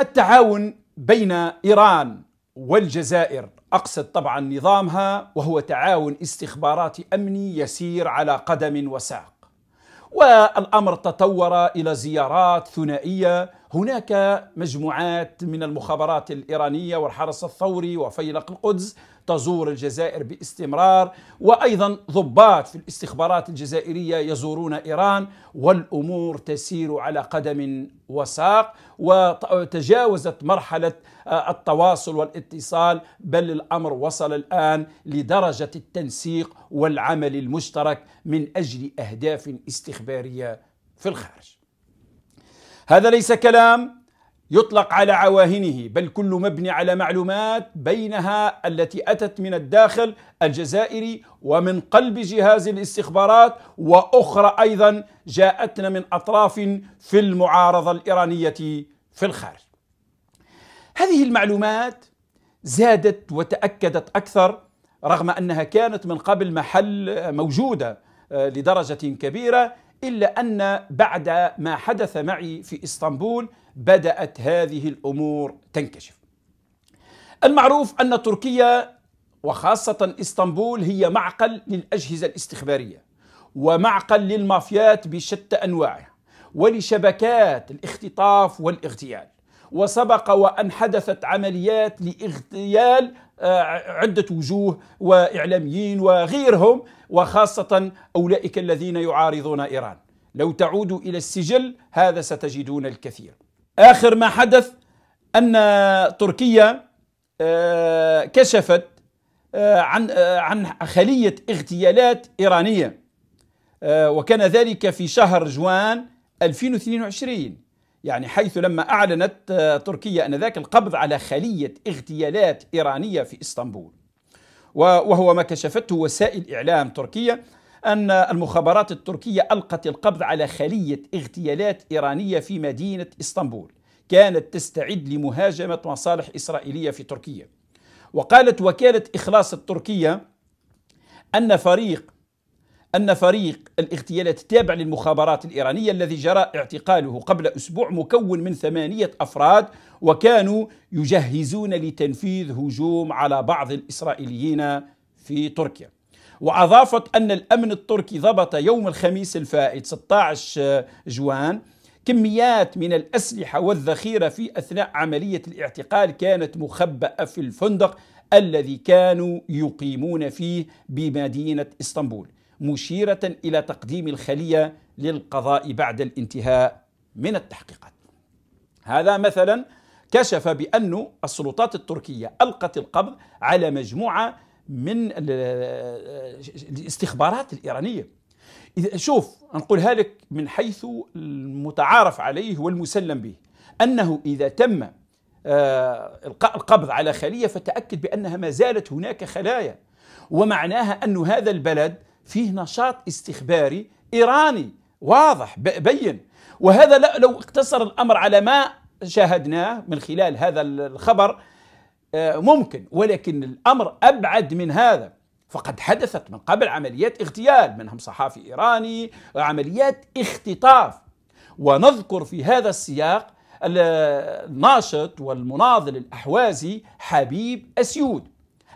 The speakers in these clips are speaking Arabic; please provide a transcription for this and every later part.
التعاون بين إيران والجزائر أقصد طبعا نظامها وهو تعاون استخباراتي أمني يسير على قدم وساق والأمر تطور إلى زيارات ثنائية هناك مجموعات من المخابرات الإيرانية والحرس الثوري وفيلق القدس تزور الجزائر باستمرار وايضا ضباط في الاستخبارات الجزائريه يزورون ايران والامور تسير على قدم وساق وتجاوزت مرحله آه، التواصل والاتصال بل الامر وصل الان لدرجه التنسيق والعمل المشترك من اجل اهداف استخباريه في الخارج. هذا ليس كلام يطلق على عواهنه بل كل مبني على معلومات بينها التي أتت من الداخل الجزائري ومن قلب جهاز الاستخبارات وأخرى أيضا جاءتنا من أطراف في المعارضة الإيرانية في الخارج هذه المعلومات زادت وتأكدت أكثر رغم أنها كانت من قبل محل موجودة آه، لدرجة كبيرة إلا أن بعد ما حدث معي في إسطنبول بدأت هذه الأمور تنكشف المعروف أن تركيا وخاصة إسطنبول هي معقل للأجهزة الاستخبارية ومعقل للمافيات بشتى أنواعها ولشبكات الاختطاف والاغتيال وسبق وأن حدثت عمليات لاغتيال آه، عدة وجوه وإعلاميين وغيرهم وخاصة أولئك الذين يعارضون إيران لو تعودوا إلى السجل هذا ستجدون الكثير آخر ما حدث أن تركيا آه، كشفت آه، عن عن خلية اغتيالات إيرانية وكان ذلك في شهر جوان 2022 يعني حيث لما أعلنت آه، تركيا أنذاك القبض على خلية اغتيالات إيرانية في إسطنبول وهو ما كشفته وسائل إعلام تركيا أن المخابرات التركية ألقت القبض على خلية اغتيالات إيرانية في مدينة إسطنبول كانت تستعد لمهاجمة مصالح إسرائيلية في تركيا وقالت وكالة إخلاص التركية أن فريق أن فريق الاغتيالات التابع للمخابرات الإيرانية الذي جرى اعتقاله قبل أسبوع مكون من ثمانية أفراد وكانوا يجهزون لتنفيذ هجوم على بعض الإسرائيليين في تركيا وأضافت أن الأمن التركي ضبط يوم الخميس الفائت 16 جوان كميات من الأسلحة والذخيرة في أثناء عملية الاعتقال كانت مخبأة في الفندق الذي كانوا يقيمون فيه بمدينة إسطنبول مشيرة إلى تقديم الخلية للقضاء بعد الانتهاء من التحقيقات هذا مثلا كشف بأن السلطات التركية ألقت القبض على مجموعة من الاستخبارات الإيرانية إذا شوف نقولها لك من حيث المتعارف عليه والمسلم به أنه إذا تم آه، القبض على خلية فتأكد بأنها ما زالت هناك خلايا ومعناها أن هذا البلد فيه نشاط استخباري إيراني واضح بين وهذا لو اقتصر الأمر على ما شاهدناه من خلال هذا الخبر آه، ممكن ولكن الأمر أبعد من هذا فقد حدثت من قبل عمليات اغتيال منهم صحافي إيراني وعمليات اختطاف ونذكر في هذا السياق الناشط والمناضل الأحوازي حبيب أسيود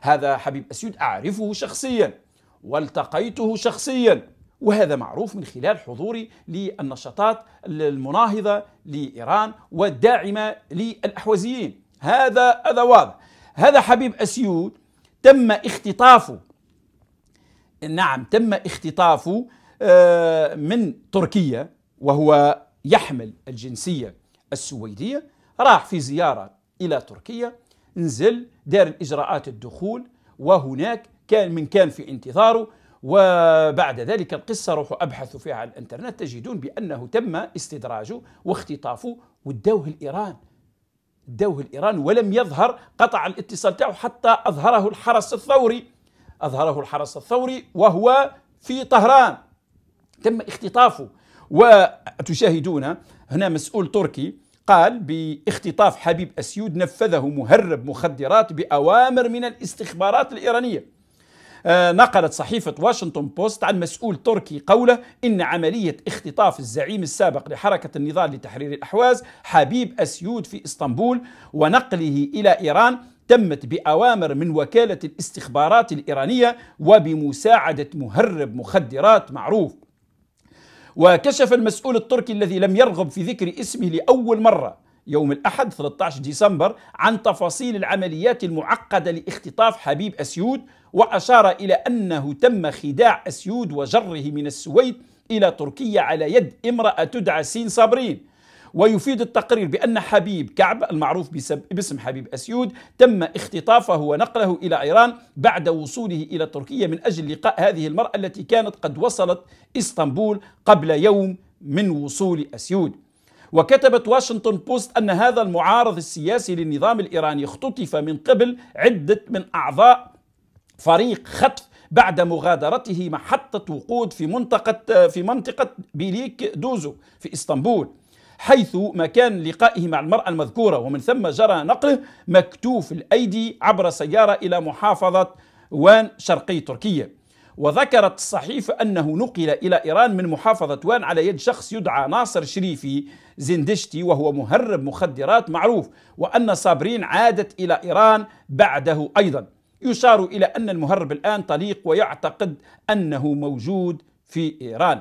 هذا حبيب أسيود أعرفه شخصيا والتقيته شخصيا وهذا معروف من خلال حضوري للنشاطات المناهضة لإيران والداعمة للأحوازيين هذا هذا واضح هذا حبيب أسيود تم اختطافه نعم تم اختطافه آه، من تركيا وهو يحمل الجنسية السويدية راح في زيارة إلى تركيا نزل دار الإجراءات الدخول وهناك كان من كان في انتظاره وبعد ذلك القصة روحوا أبحثوا فيها على الإنترنت تجدون بأنه تم استدراجه واختطافه وداوه الإيران داوه الإيران ولم يظهر قطع الاتصال تاعه حتى أظهره الحرس الثوري أظهره الحرس الثوري وهو في طهران تم اختطافه وتشاهدون هنا مسؤول تركي قال باختطاف حبيب أسيود نفذه مهرب مخدرات بأوامر من الاستخبارات الإيرانية نقلت آه، صحيفة واشنطن بوست عن مسؤول تركي قوله إن عملية اختطاف الزعيم السابق لحركة النضال لتحرير الأحواز حبيب أسيود في إسطنبول ونقله إلى إيران تمت بأوامر من وكالة الاستخبارات الإيرانية وبمساعدة مهرب مخدرات معروف وكشف المسؤول التركي الذي لم يرغب في ذكر اسمه لأول مرة يوم الأحد 13 ديسمبر عن تفاصيل العمليات المعقدة لاختطاف حبيب أسيود وأشار إلى أنه تم خداع أسيود وجره من السويد إلى تركيا على يد امرأة تدعى سين صابرين ويفيد التقرير بأن حبيب كعب المعروف باسم حبيب أسيود تم اختطافه ونقله إلى إيران بعد وصوله إلى تركيا من أجل لقاء هذه المرأة التي كانت قد وصلت إسطنبول قبل يوم من وصول أسيود وكتبت واشنطن بوست أن هذا المعارض السياسي للنظام الإيراني اختطف من قبل عدة من أعضاء فريق خطف بعد مغادرته محطة وقود في منطقة في منطقة بيليك دوزو في اسطنبول حيث مكان لقائه مع المرأة المذكورة ومن ثم جرى نقله مكتوف الأيدي عبر سيارة إلى محافظة وان شرقي تركيا وذكرت الصحيفة أنه نقل إلى إيران من محافظة وان على يد شخص يدعى ناصر شريفي زندشتي وهو مهرب مخدرات معروف وأن صابرين عادت إلى إيران بعده أيضا يشار إلى أن المهرب الآن طليق ويعتقد أنه موجود في إيران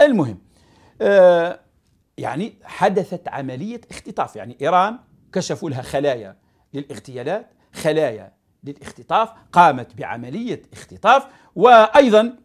المهم آه يعني حدثت عملية اختطاف يعني إيران كشفوا لها خلايا للاغتيالات خلايا للاختطاف قامت بعملية اختطاف وأيضا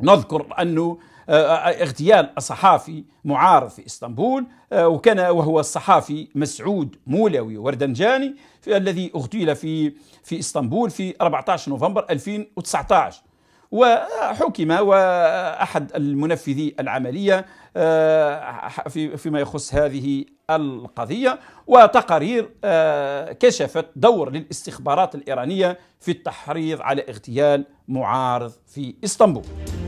نذكر أنه آه، آه، اغتيال صحافي معارض في اسطنبول آه، وكان وهو الصحافي مسعود مولوي وردنجاني الذي اغتيل في في اسطنبول في 14 نوفمبر 2019 وحكم وأحد المنفذي العملية آه، فيما يخص هذه القضية وتقارير آه، كشفت دور للاستخبارات الإيرانية في التحريض على اغتيال معارض في إسطنبول